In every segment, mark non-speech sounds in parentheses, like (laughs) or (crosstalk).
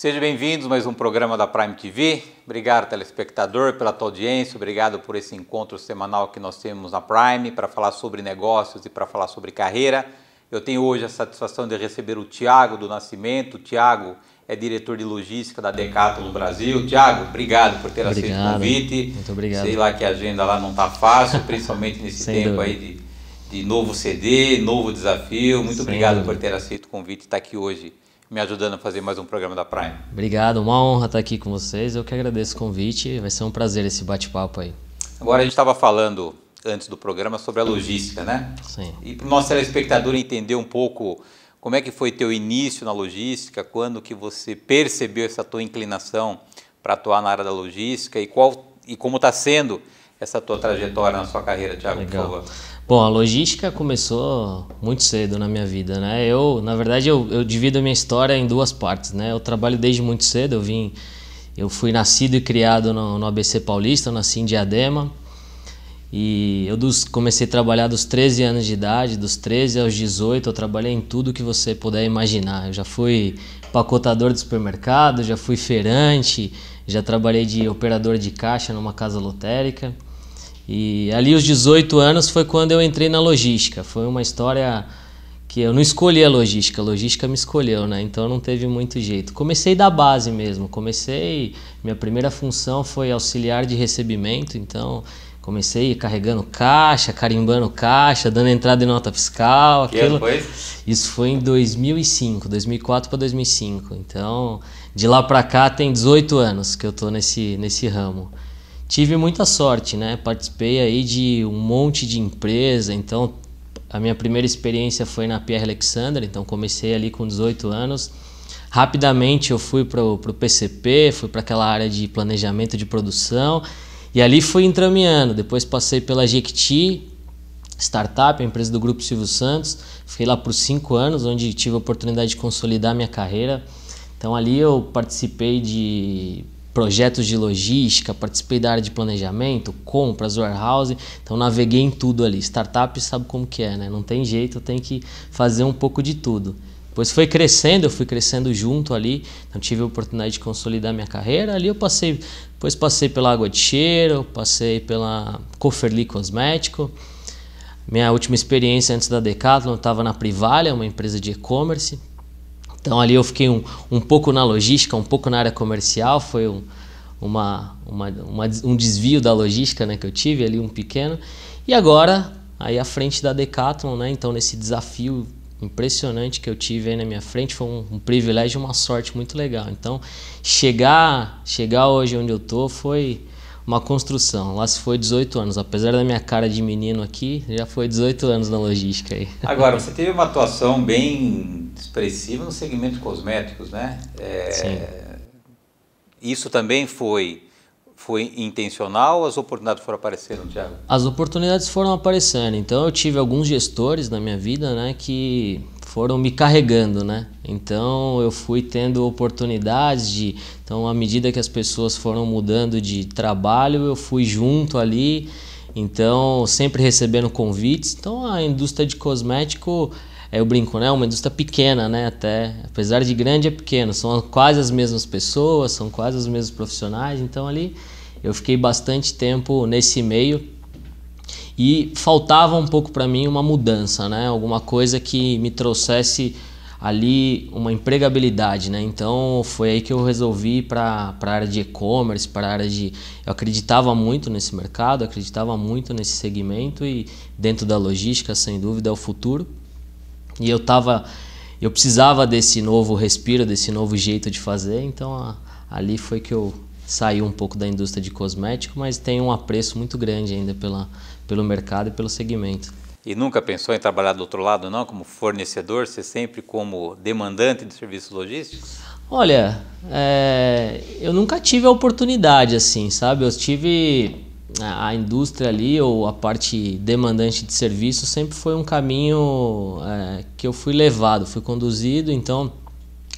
Sejam bem-vindos a mais um programa da Prime TV. Obrigado, telespectador, pela tua audiência. Obrigado por esse encontro semanal que nós temos na Prime para falar sobre negócios e para falar sobre carreira. Eu tenho hoje a satisfação de receber o Tiago do Nascimento. O Tiago é diretor de logística da Decathlon Brasil. Tiago, obrigado por ter aceito o convite. Muito obrigado. Sei lá que a agenda lá não está fácil, principalmente nesse (laughs) tempo dúvida. aí de, de novo CD, novo desafio. Muito Sem obrigado dúvida. por ter aceito o convite e estar tá aqui hoje me ajudando a fazer mais um programa da Prime. Obrigado, uma honra estar aqui com vocês. Eu que agradeço o convite, vai ser um prazer esse bate-papo aí. Agora a gente estava falando antes do programa sobre a logística, né? Sim. E para o nosso telespectador entender um pouco como é que foi teu início na logística, quando que você percebeu essa tua inclinação para atuar na área da logística e qual e como está sendo essa tua trajetória na sua carreira, Thiago, Legal. por favor. Bom, a logística começou muito cedo na minha vida, né? Eu, na verdade, eu, eu divido a minha história em duas partes, né? Eu trabalho desde muito cedo, eu vim... Eu fui nascido e criado no, no ABC Paulista, eu nasci em Diadema. E eu dos, comecei a trabalhar dos 13 anos de idade, dos 13 aos 18, eu trabalhei em tudo que você puder imaginar. Eu já fui pacotador de supermercado, já fui feirante, já trabalhei de operador de caixa numa casa lotérica. E ali os 18 anos foi quando eu entrei na logística. Foi uma história que eu não escolhi a logística, a logística me escolheu, né? Então não teve muito jeito. Comecei da base mesmo. Comecei, minha primeira função foi auxiliar de recebimento, então comecei carregando caixa, carimbando caixa, dando entrada em nota fiscal, que Foi? Isso foi em 2005, 2004 para 2005. Então, de lá para cá tem 18 anos que eu tô nesse nesse ramo tive muita sorte, né? Participei aí de um monte de empresa, então a minha primeira experiência foi na Pierre Alexander, então comecei ali com 18 anos. Rapidamente eu fui para o PCP, fui para aquela área de planejamento de produção e ali fui entrameando. Depois passei pela Jequiti, startup, a empresa do Grupo Silvio Santos. Fiquei lá por cinco anos, onde tive a oportunidade de consolidar minha carreira. Então ali eu participei de projetos de logística, participei da área de planejamento, compras, warehouse, então naveguei em tudo ali. Startup sabe como que é, né? Não tem jeito, tem que fazer um pouco de tudo. Depois foi crescendo, eu fui crescendo junto ali, então tive a oportunidade de consolidar minha carreira. Ali eu passei, depois passei pela Água de Cheiro, passei pela Coferli Cosmético. Minha última experiência antes da Decathlon, eu estava na Privalha, uma empresa de e-commerce, então ali eu fiquei um, um pouco na logística, um pouco na área comercial, foi um, uma, uma, uma, um desvio da logística né, que eu tive ali, um pequeno. E agora, aí à frente da Decathlon, né, então nesse desafio impressionante que eu tive aí na minha frente, foi um, um privilégio e uma sorte muito legal. Então chegar, chegar hoje onde eu tô foi uma construção. Lá se foi 18 anos. Apesar da minha cara de menino aqui, já foi 18 anos na logística aí. (laughs) Agora, você teve uma atuação bem expressiva no segmento cosméticos, né? É, Sim. Isso também foi foi intencional ou as oportunidades foram aparecendo, Tiago? As oportunidades foram aparecendo. Então eu tive alguns gestores na minha vida, né, que foram me carregando, né? Então eu fui tendo oportunidades de, então à medida que as pessoas foram mudando de trabalho, eu fui junto ali, então sempre recebendo convites. Então a indústria de cosmético eu brinco, né? É uma indústria pequena, né? Até, apesar de grande, é pequena. São quase as mesmas pessoas, são quase os mesmos profissionais. Então ali eu fiquei bastante tempo nesse meio e faltava um pouco para mim uma mudança, né? Alguma coisa que me trouxesse ali uma empregabilidade, né? Então foi aí que eu resolvi para a área de e-commerce, para a área de eu acreditava muito nesse mercado, acreditava muito nesse segmento e dentro da logística, sem dúvida, é o futuro. E eu tava eu precisava desse novo respiro, desse novo jeito de fazer, então a, ali foi que eu saí um pouco da indústria de cosmético, mas tenho um apreço muito grande ainda pela pelo mercado e pelo segmento. E nunca pensou em trabalhar do outro lado, não? Como fornecedor, ser sempre como demandante de serviços logísticos? Olha, é, eu nunca tive a oportunidade assim, sabe? Eu tive a, a indústria ali ou a parte demandante de serviço sempre foi um caminho é, que eu fui levado, fui conduzido, então.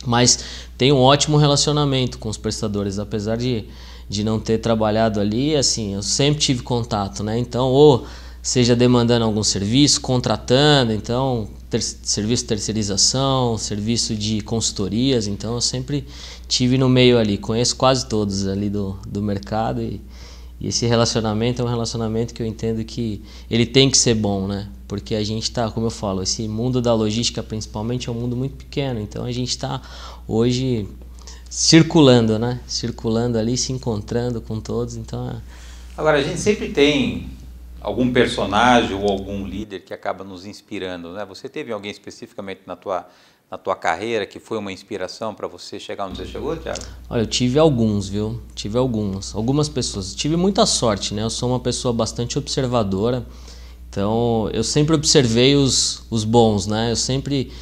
Mas tenho um ótimo relacionamento com os prestadores, apesar de de não ter trabalhado ali, assim, eu sempre tive contato, né? Então, ou seja demandando algum serviço, contratando, então, ter, serviço de terceirização, serviço de consultorias, então eu sempre tive no meio ali, conheço quase todos ali do, do mercado e, e esse relacionamento é um relacionamento que eu entendo que ele tem que ser bom, né? Porque a gente está, como eu falo, esse mundo da logística principalmente é um mundo muito pequeno, então a gente está hoje circulando, né? Circulando ali, se encontrando com todos. Então, é... agora a gente sempre tem algum personagem ou algum líder que acaba nos inspirando, né? Você teve alguém especificamente na tua na tua carreira que foi uma inspiração para você chegar onde você chegou, Thiago? Olha, eu tive alguns, viu? Tive alguns, algumas pessoas. Tive muita sorte, né? Eu sou uma pessoa bastante observadora. Então, eu sempre observei os, os bons, né? Eu sempre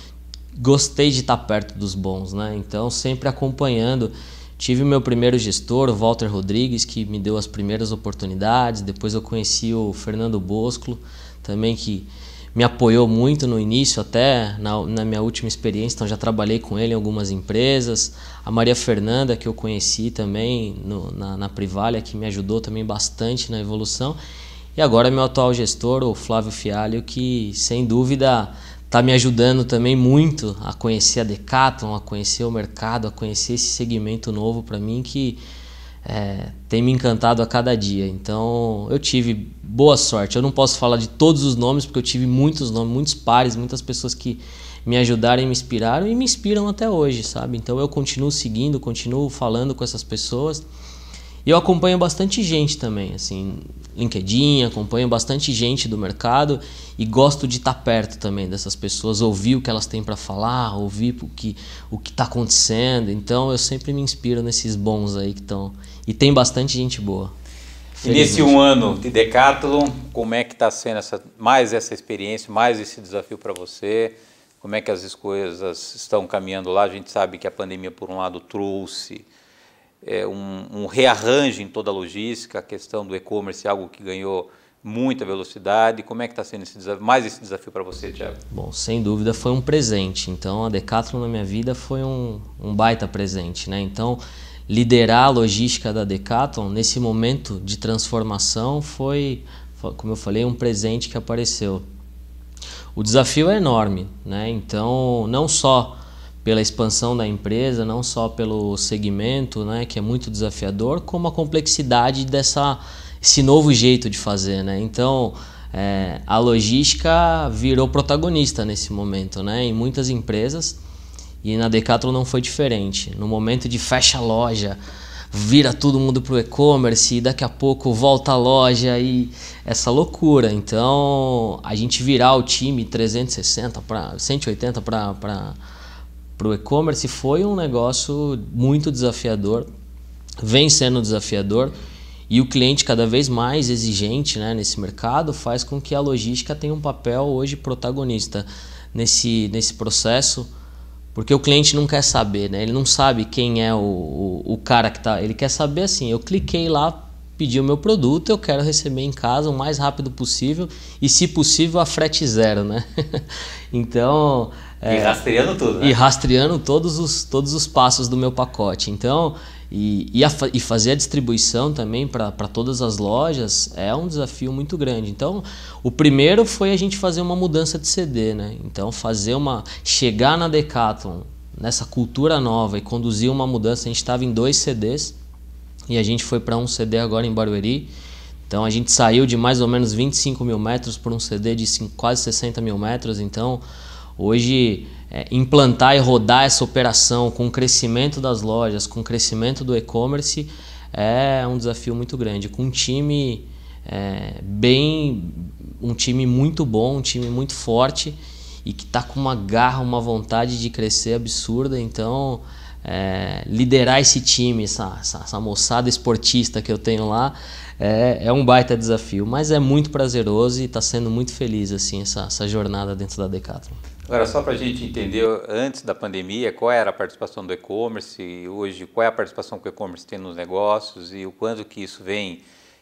gostei de estar perto dos bons, né? Então, sempre acompanhando. Tive meu primeiro gestor, o Walter Rodrigues, que me deu as primeiras oportunidades. Depois eu conheci o Fernando Bosco, também que me apoiou muito no início, até na, na, minha última experiência. Então já trabalhei com ele em algumas empresas. A Maria Fernanda, que eu conheci também no, na, na Privalha, que me ajudou também bastante na evolução. E agora meu atual gestor, o Flávio Fialho, que sem dúvida tá me ajudando também muito a conhecer a Decathlon, a conhecer o mercado, a conhecer esse segmento novo para mim que é, tem me encantado a cada dia. Então eu tive boa sorte. Eu não posso falar de todos os nomes porque eu tive muitos nomes, muitos pares, muitas pessoas que me ajudaram e me inspiraram e me inspiram até hoje, sabe? Então eu continuo seguindo, continuo falando com essas pessoas. E eu acompanho bastante gente também, assim, LinkedIn, acompanho bastante gente do mercado e gosto de estar perto também dessas pessoas, ouvir o que elas têm para falar, ouvir o que o que está acontecendo. Então eu sempre me inspiro nesses bons aí que estão e tem bastante gente boa. E nesse um ano de Decathlon, como é que está sendo essa, mais essa experiência, mais esse desafio para você? Como é que as coisas estão caminhando lá? A gente sabe que a pandemia, por um lado, trouxe é, um, um, rearranjo em toda a logística, a questão do e-commerce é algo que ganhou muita velocidade. Como é que está sendo esse desafio, mais esse desafio para você, Tiago? Bom, sem dúvida foi um presente. Então, a Decathlon na minha vida foi um, um baita presente. Né? Então, liderar a logística da Decathlon nesse momento de transformação foi, foi como eu falei, um presente que apareceu. O desafio é enorme, né? Então, não só pela expansão da empresa, não só pelo segmento, né, que é muito desafiador, como a complexidade dessa esse novo jeito de fazer, né? Então, é, a logística virou protagonista nesse momento, né? Em muitas empresas e na Decathlon não foi diferente. No momento de fecha a loja, vira todo mundo pro e-commerce e daqui a pouco volta a loja e essa loucura. Então, a gente virar o time 360 para 180 para para o e-commerce foi um negócio muito desafiador, vem sendo desafiador e o cliente cada vez mais exigente né, nesse mercado faz com que a logística tenha um papel hoje protagonista nesse, nesse processo, porque o cliente não quer saber, né? ele não sabe quem é o, o, o cara que está. Ele quer saber assim: eu cliquei lá, pedi o meu produto, eu quero receber em casa o mais rápido possível e, se possível, a frete zero. Né? (laughs) então é, e rastreando tudo, né? E rastreando todos os, todos os passos do meu pacote. Então, e, e, a, e fazer a distribuição também para todas as lojas é um desafio muito grande. Então, o primeiro foi a gente fazer uma mudança de CD, né? Então, fazer uma. chegar na Decathlon nessa cultura nova e conduzir uma mudança. A gente estava em dois CDs e a gente foi para um CD agora em Barueri. Então a gente saiu de mais ou menos 25 mil metros para um CD de quase 60 mil metros. Então Hoje, é, implantar e rodar essa operação com o crescimento das lojas, com o crescimento do e-commerce, é um desafio muito grande. Com um time é, bem. um time muito bom, um time muito forte e que está com uma garra, uma vontade de crescer absurda. Então, é, liderar esse time, essa, essa, essa, moçada esportista que eu tenho lá, é, é, um baita desafio. Mas é muito prazeroso e está sendo muito feliz assim essa, essa jornada dentro da Decathlon. Agora, só para a gente entender, antes da pandemia, qual era a participação do e-commerce e hoje qual é a participação que o e-commerce tem nos negócios e o quanto que isso vem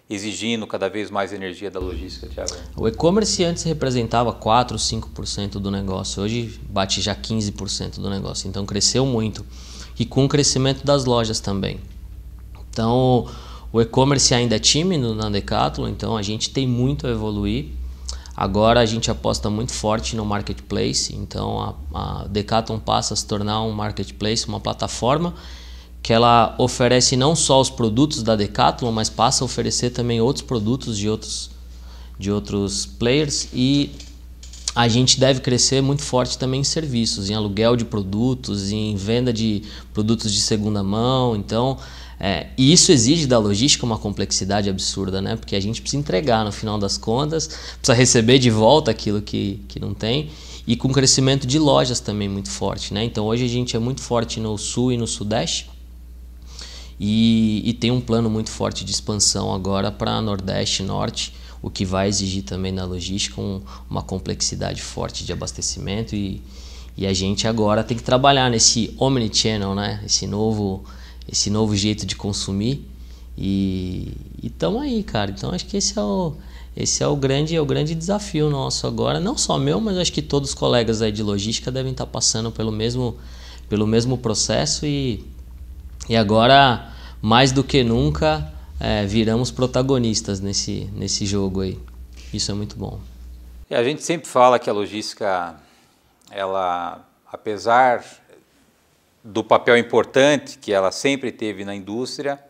exigindo cada vez mais energia da logística, Tiago? O e-commerce antes representava 4, 5% do negócio, hoje bate já 15% do negócio, então cresceu muito. E com o crescimento das lojas também. Então, o e-commerce ainda é tímido na Decathlon, então a gente tem muito a evoluir Agora a gente aposta muito forte no marketplace, então a, a Decathlon passa a se tornar um marketplace, uma plataforma que ela oferece não só os produtos da Decathlon, mas passa a oferecer também outros produtos de outros, de outros players e a gente deve crescer muito forte também em serviços, em aluguel de produtos, em venda de produtos de segunda mão. Então, é, e isso exige da logística uma complexidade absurda, né? Porque a gente precisa entregar no final das contas, precisa receber de volta aquilo que, que não tem e com crescimento de lojas também muito forte, né? Então hoje a gente é muito forte no sul e no sudeste e, e tem um plano muito forte de expansão agora para nordeste, norte, o que vai exigir também na logística um, uma complexidade forte de abastecimento e, e a gente agora tem que trabalhar nesse omnichannel, né? Esse novo esse novo jeito de consumir. E estamos aí, cara. Então acho que esse é o, esse é o grande é o grande desafio nosso agora, não só meu, mas acho que todos os colegas aí de logística devem estar tá passando pelo mesmo pelo mesmo processo e, e agora mais do que nunca é, viramos protagonistas nesse, nesse jogo aí. Isso é muito bom. E a gente sempre fala que a logística, ela, apesar do papel importante que ela sempre teve na indústria,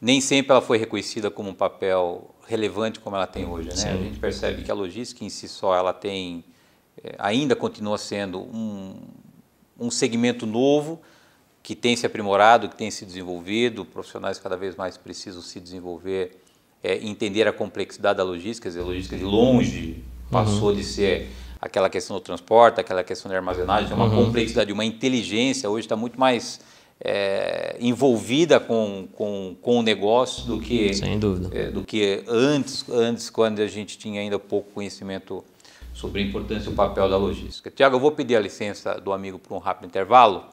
nem sempre ela foi reconhecida como um papel relevante como ela tem hoje. Né? a gente percebe que a logística em si só ela tem eh, ainda continua sendo um, um segmento novo que tem se aprimorado, que tem se desenvolvido, profissionais cada vez mais precisam se desenvolver, é, entender a complexidade da logística, quer dizer, a logística de longe uhum. passou uhum. de ser aquela questão do transporte, aquela questão da armazenagem, é uma uhum. complexidade, uma inteligência hoje está muito mais é, envolvida com, com, com o negócio do que sem dúvida é, do que antes antes quando a gente tinha ainda pouco conhecimento sobre a importância e o papel da logística. Tiago, eu vou pedir a licença do amigo para um rápido intervalo.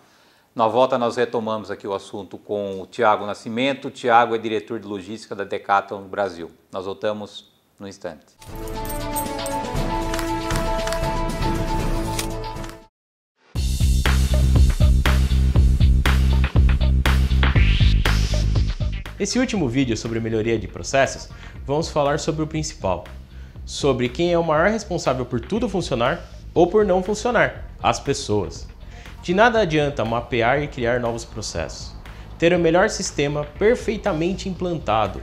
Na volta nós retomamos aqui o assunto com o Tiago Nascimento. Tiago é diretor de logística da Decathlon Brasil. Nós voltamos no instante. Nesse último vídeo sobre melhoria de processos, vamos falar sobre o principal, sobre quem é o maior responsável por tudo funcionar ou por não funcionar, as pessoas. De nada adianta mapear e criar novos processos, ter o melhor sistema perfeitamente implantado,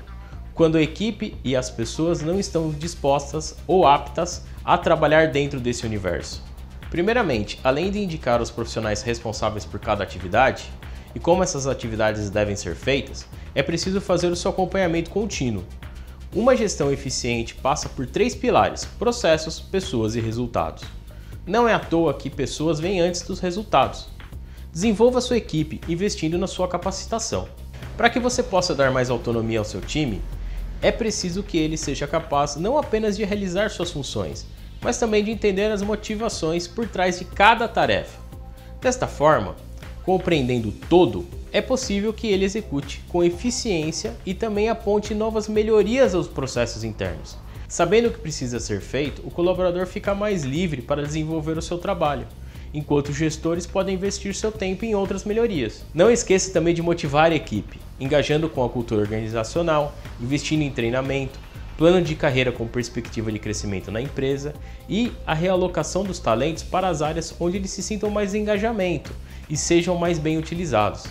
quando a equipe e as pessoas não estão dispostas ou aptas a trabalhar dentro desse universo. Primeiramente, além de indicar os profissionais responsáveis por cada atividade, e como essas atividades devem ser feitas, é preciso fazer o seu acompanhamento contínuo. Uma gestão eficiente passa por três pilares: processos, pessoas e resultados. Não é à toa que pessoas vêm antes dos resultados. Desenvolva sua equipe investindo na sua capacitação. Para que você possa dar mais autonomia ao seu time, é preciso que ele seja capaz não apenas de realizar suas funções, mas também de entender as motivações por trás de cada tarefa. Desta forma, Compreendendo o todo, é possível que ele execute com eficiência e também aponte novas melhorias aos processos internos. Sabendo o que precisa ser feito, o colaborador fica mais livre para desenvolver o seu trabalho, enquanto os gestores podem investir seu tempo em outras melhorias. Não esqueça também de motivar a equipe, engajando com a cultura organizacional, investindo em treinamento, plano de carreira com perspectiva de crescimento na empresa e a realocação dos talentos para as áreas onde eles se sintam mais engajamento e sejam mais bem utilizados.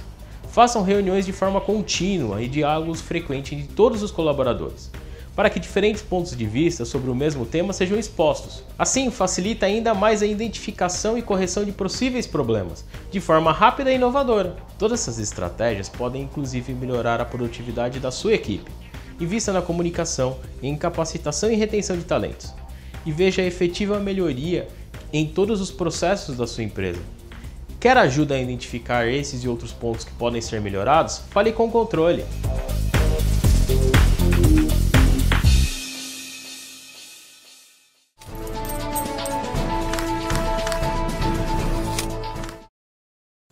Façam reuniões de forma contínua e diálogos frequentes de todos os colaboradores, para que diferentes pontos de vista sobre o mesmo tema sejam expostos. Assim, facilita ainda mais a identificação e correção de possíveis problemas, de forma rápida e inovadora. Todas essas estratégias podem inclusive melhorar a produtividade da sua equipe invista na comunicação, em capacitação e retenção de talentos, e veja a efetiva melhoria em todos os processos da sua empresa. Quer ajuda a identificar esses e outros pontos que podem ser melhorados? Fale com o controle!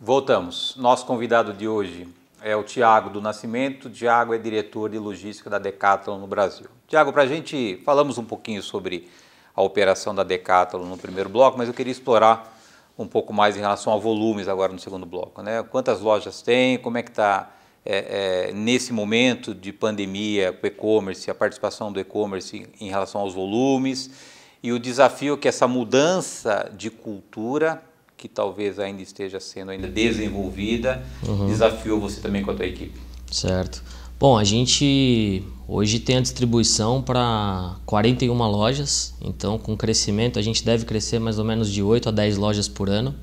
Voltamos. Nosso convidado de hoje é o Tiago do Nascimento. Tiago é diretor de logística da Decathlon no Brasil. Tiago, para a gente, falamos um pouquinho sobre a operação da Decathlon no primeiro bloco, mas eu queria explorar um pouco mais em relação a volumes agora no segundo bloco. Né? Quantas lojas tem, como é que está é, é, nesse momento de pandemia o e-commerce, a participação do e-commerce em relação aos volumes e o desafio que essa mudança de cultura que talvez ainda esteja sendo ainda desenvolvida, uhum. desafiou você também com a tua equipe? Certo. Bom, a gente hoje tem a distribuição para 41 lojas, então com crescimento a gente deve crescer mais ou menos de 8 a 10 lojas por ano.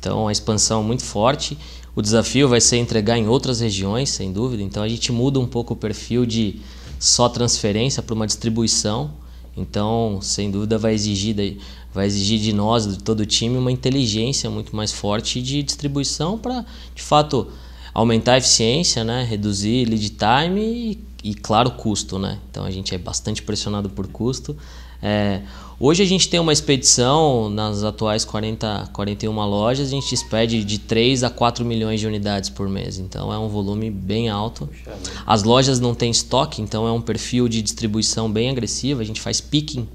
Então a expansão é muito forte. O desafio vai ser entregar em outras regiões, sem dúvida. Então a gente muda um pouco o perfil de só transferência para uma distribuição então, sem dúvida, vai exigir, de, vai exigir de nós, de todo o time, uma inteligência muito mais forte de distribuição para, de fato, aumentar a eficiência, né? reduzir lead time e, e, claro, custo. Né? Então, a gente é bastante pressionado por custo é, hoje a gente tem uma expedição nas atuais 40, 41 lojas, a gente expede de 3 a 4 milhões de unidades por mês, então é um volume bem alto. As lojas não têm estoque, então é um perfil de distribuição bem agressivo, a gente faz picking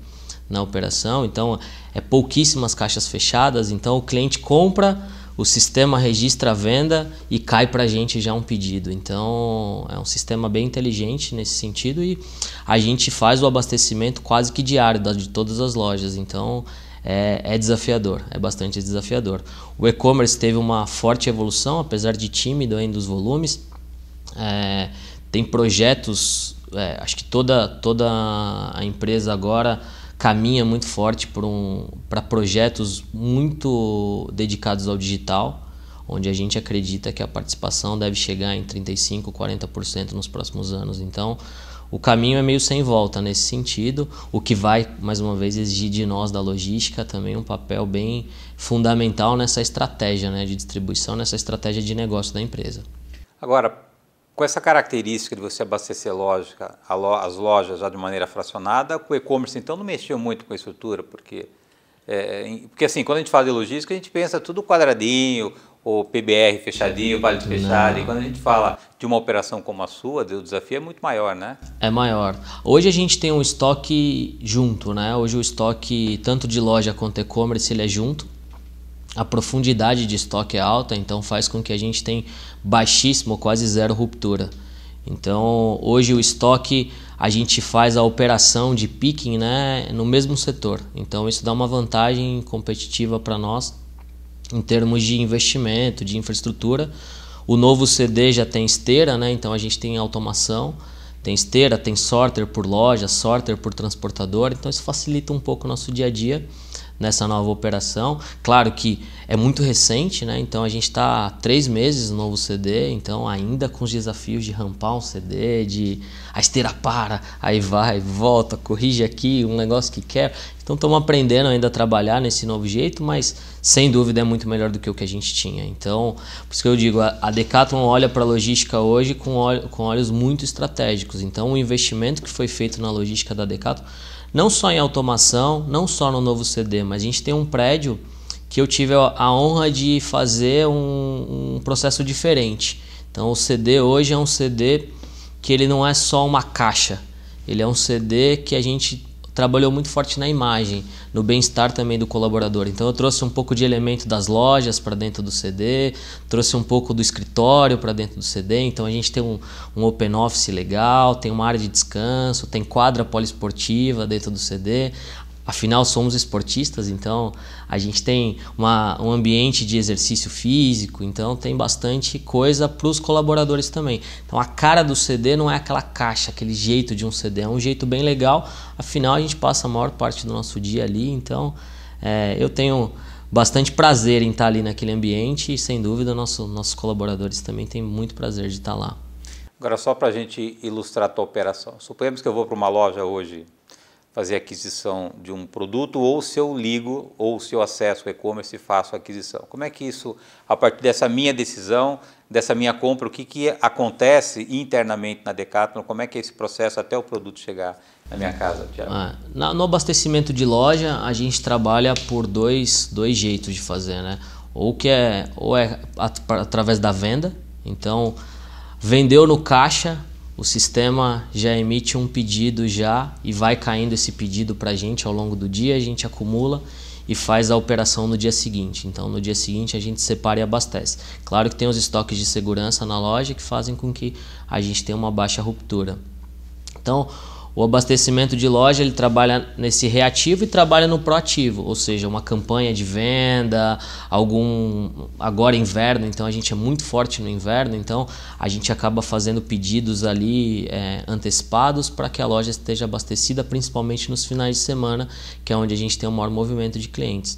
na operação, então é pouquíssimas caixas fechadas, então o cliente compra o sistema registra a venda e cai para a gente já um pedido. Então é um sistema bem inteligente nesse sentido e a gente faz o abastecimento quase que diário de todas as lojas. Então é, é desafiador, é bastante desafiador. O e-commerce teve uma forte evolução, apesar de tímido ainda os volumes. É, tem projetos, é, acho que toda, toda a empresa agora caminha muito forte para um, projetos muito dedicados ao digital, onde a gente acredita que a participação deve chegar em 35%, 40% nos próximos anos. Então, o caminho é meio sem volta nesse sentido, o que vai, mais uma vez, exigir de nós da logística também um papel bem fundamental nessa estratégia né, de distribuição, nessa estratégia de negócio da empresa. Agora, com essa característica de você abastecer lógica, as lojas já de maneira fracionada, o e-commerce então não mexeu muito com a estrutura, porque, é, porque assim, quando a gente fala de logística, a gente pensa tudo quadradinho, o PBR fechadinho, vale fechado. E quando a gente fala de uma operação como a sua, o desafio é muito maior, né? É maior. Hoje a gente tem um estoque junto, né? Hoje o estoque tanto de loja quanto e-commerce ele é junto. A profundidade de estoque é alta, então faz com que a gente tenha baixíssimo, quase zero ruptura. Então, hoje o estoque a gente faz a operação de picking né, no mesmo setor. Então, isso dá uma vantagem competitiva para nós em termos de investimento, de infraestrutura. O novo CD já tem esteira, né? então a gente tem automação, tem esteira, tem sorter por loja, sorter por transportador, então isso facilita um pouco o nosso dia a dia nessa nova operação. Claro que é muito recente, né? Então a gente está três meses no novo CD, então ainda com os desafios de rampar um CD, de a esteira para, aí vai, volta, corrige aqui, um negócio que quer. Então estamos aprendendo ainda a trabalhar nesse novo jeito, mas sem dúvida é muito melhor do que o que a gente tinha. Então, por isso que eu digo, a Decathlon olha para a logística hoje com, olhos muito estratégicos. Então, o investimento que foi feito na logística da Decathlon não só em automação, não só no novo CD, mas a gente tem um prédio que eu tive a honra de fazer um, um processo diferente. Então o CD hoje é um CD que ele não é só uma caixa, ele é um CD que a gente trabalhou muito forte na imagem, no bem-estar também do colaborador. Então eu trouxe um pouco de elemento das lojas para dentro do CD, trouxe um pouco do escritório para dentro do CD. Então a gente tem um, um, open office legal, tem uma área de descanso, tem quadra poliesportiva dentro do CD. Afinal, somos esportistas, então a gente tem uma, um ambiente de exercício físico, então tem bastante coisa para os colaboradores também. Então a cara do CD não é aquela caixa, aquele jeito de um CD, é um jeito bem legal. Afinal, a gente passa a maior parte do nosso dia ali, então é, eu tenho bastante prazer em estar ali naquele ambiente e sem dúvida nosso, nossos colaboradores também têm muito prazer de estar lá. Agora, só para a gente ilustrar a tua operação, suponhamos que eu vou para uma loja hoje fazer aquisição de um produto ou se eu ligo ou se eu acesso o e-commerce e faço a aquisição. Como é que isso, a partir dessa minha decisão, dessa minha compra, o que, que acontece internamente na Decathlon, como é que é esse processo até o produto chegar na minha casa? Ah, no abastecimento de loja, a gente trabalha por dois, dois jeitos de fazer, né? Ou, que é, ou é através da venda, então vendeu no caixa, o sistema já emite um pedido já e vai caindo esse pedido para a gente ao longo do dia, a gente acumula e faz a operação no dia seguinte. Então, no dia seguinte, a gente separa e abastece. Claro que tem os estoques de segurança na loja que fazem com que a gente tenha uma baixa ruptura. Então, o abastecimento de loja ele trabalha nesse reativo e trabalha no proativo, ou seja, uma campanha de venda, algum agora inverno, então a gente é muito forte no inverno, então a gente acaba fazendo pedidos ali é, antecipados para que a loja esteja abastecida, principalmente nos finais de semana, que é onde a gente tem o maior movimento de clientes.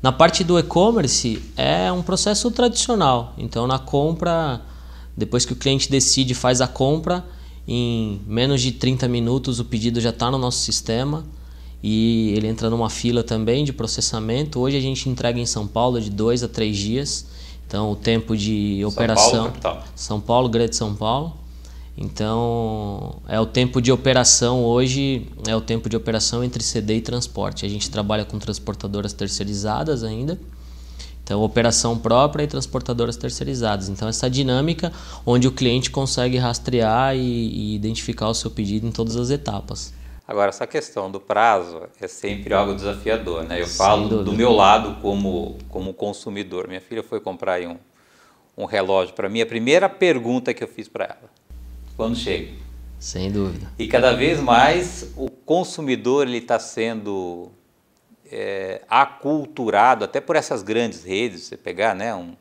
Na parte do e-commerce é um processo tradicional, então na compra, depois que o cliente decide faz a compra em menos de 30 minutos o pedido já está no nosso sistema e ele entra numa fila também de processamento. Hoje a gente entrega em São Paulo de dois a três dias. Então o tempo de São operação. capital. São Paulo, Grande São Paulo. Então é o tempo de operação hoje, é o tempo de operação entre CD e transporte. A gente trabalha com transportadoras terceirizadas ainda. Então, operação própria e transportadoras terceirizadas. Então, essa dinâmica onde o cliente consegue rastrear e, e identificar o seu pedido em todas as etapas. Agora, essa questão do prazo é sempre algo desafiador, né? Eu Sem falo dúvida. do meu lado como, como consumidor. Minha filha foi comprar um, um relógio para mim. A primeira pergunta que eu fiz para ela, quando chega? Sem dúvida. E cada vez mais o consumidor ele está sendo é, aculturado, até por essas grandes redes, você pegar né, um,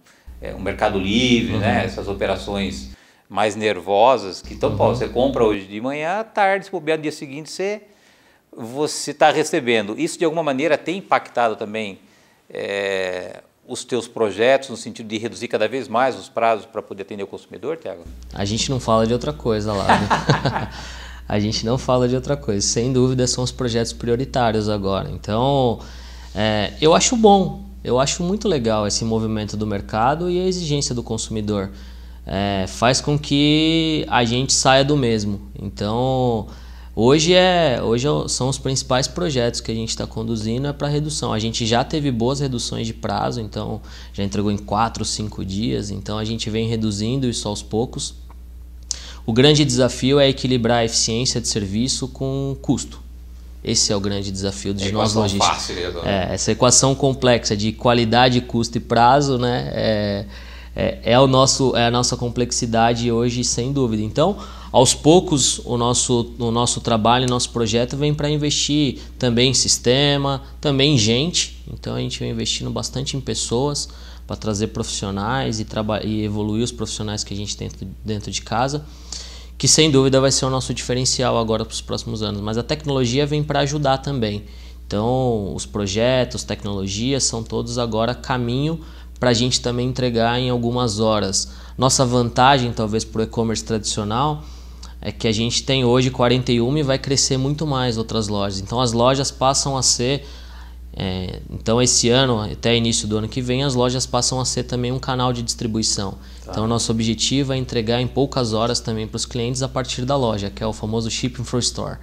é, um Mercado Livre, né, uhum. né, essas operações mais nervosas, que então, uhum. Pô, você compra hoje de manhã, à tarde, se bobear no dia seguinte, você está recebendo. Isso, de alguma maneira, tem impactado também é, os teus projetos no sentido de reduzir cada vez mais os prazos para poder atender o consumidor, Tiago? A gente não fala de outra coisa lá. Né? (laughs) a gente não fala de outra coisa. Sem dúvida, são os projetos prioritários agora. Então, é, eu acho bom, eu acho muito legal esse movimento do mercado e a exigência do consumidor. É, faz com que a gente saia do mesmo. Então, hoje, é, hoje é são os principais projetos que a gente está conduzindo é para redução. A gente já teve boas reduções de prazo, então já entregou em 4, 5 dias, então a gente vem reduzindo isso aos poucos. O grande desafio é equilibrar a eficiência de serviço com custo. Esse é o grande desafio dos é nós lojistas. Fácil, né? é, essa equação complexa de qualidade, custo e prazo, né? É, é, é, o nosso, é a nossa complexidade hoje, sem dúvida. Então, aos poucos, o nosso, o nosso trabalho, nosso projeto vem para investir também em sistema, também em gente. Então, a gente vem investindo bastante em pessoas para trazer profissionais e, e evoluir os profissionais que a gente tem dentro de casa que sem dúvida vai ser o nosso diferencial agora para os próximos anos. Mas a tecnologia vem para ajudar também. Então, os projetos, tecnologias são todos agora caminho para a gente também entregar em algumas horas. Nossa vantagem, talvez, para o e-commerce tradicional é que a gente tem hoje 41 e vai crescer muito mais outras lojas. Então, as lojas passam a ser é, então, esse ano, até início do ano que vem, as lojas passam a ser também um canal de distribuição. Tá. Então, nosso objetivo é entregar em poucas horas também para os clientes a partir da loja, que é o famoso shipping for store.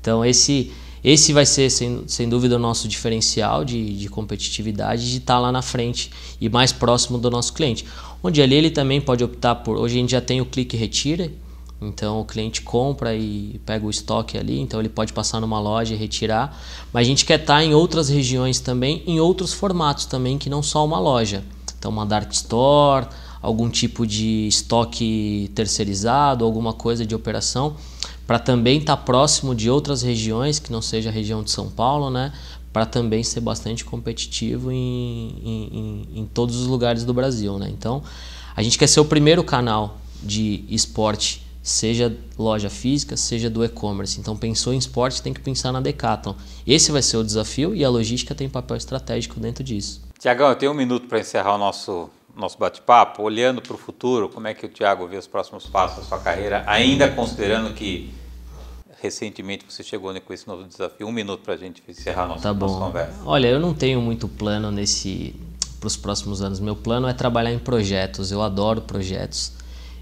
Então, esse, esse vai ser, sem, sem dúvida, o nosso diferencial de, de competitividade, de estar tá lá na frente e mais próximo do nosso cliente. Onde ali ele também pode optar por. Hoje a gente já tem o clique retire, então o cliente compra e pega o estoque ali, então ele pode passar numa loja e retirar. Mas a gente quer estar em outras regiões também, em outros formatos também, que não só uma loja. Então uma dark store, algum tipo de estoque terceirizado, alguma coisa de operação, para também estar tá próximo de outras regiões, que não seja a região de São Paulo, né? Para também ser bastante competitivo em, em, em todos os lugares do Brasil, né? Então a gente quer ser o primeiro canal de esporte seja loja física, seja do e-commerce. Então, pensou em esporte, tem que pensar na Decathlon. Esse vai ser o desafio e a logística tem papel estratégico dentro disso. Tiagão, eu tenho um minuto para encerrar o nosso, nosso bate-papo. Olhando para o futuro, como é que o Tiago vê os próximos passos da sua carreira, ainda considerando que recentemente você chegou né, com esse novo desafio? Um minuto para a gente encerrar a nossa, tá bom. nossa conversa. Olha, eu não tenho muito plano nesse para os próximos anos. Meu plano é trabalhar em projetos. Eu adoro projetos.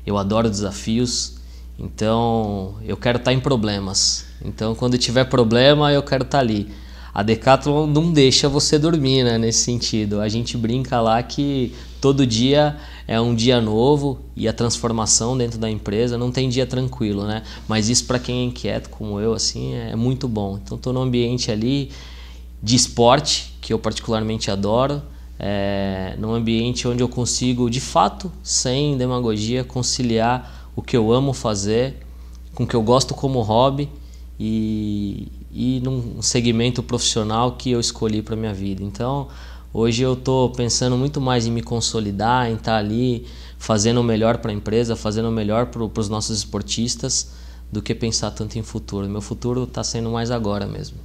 Eu adoro desafios então, eu quero estar tá em problemas. Então, quando tiver problema, eu quero estar tá ali. A Decathlon não deixa você dormir, né, nesse sentido. A gente brinca lá que todo dia é um dia novo e a transformação dentro da empresa não tem dia tranquilo, né? Mas isso para quem é inquieto como eu assim é, é muito bom. Então estou num ambiente ali de esporte que eu particularmente adoro, é, num ambiente onde eu consigo de fato, sem demagogia, conciliar o que eu amo fazer, com o que eu gosto como hobby e, e num segmento profissional que eu escolhi para minha vida. Então, hoje eu estou pensando muito mais em me consolidar, em estar tá ali fazendo o melhor para a empresa, fazendo o melhor para os nossos esportistas, do que pensar tanto em futuro. Meu futuro está sendo mais agora mesmo.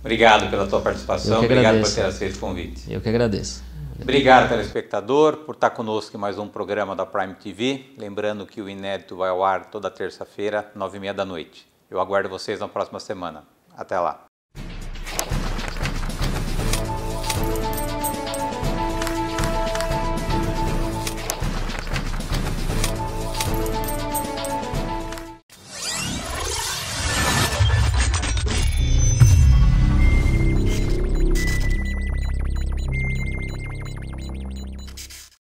Obrigado pela tua participação, obrigado por ter aceito o convite. Eu que agradeço. Obrigado, telespectador, por estar conosco em mais um programa da Prime TV. Lembrando que o Inédito vai ao ar toda terça-feira, nove e meia da noite. Eu aguardo vocês na próxima semana. Até lá.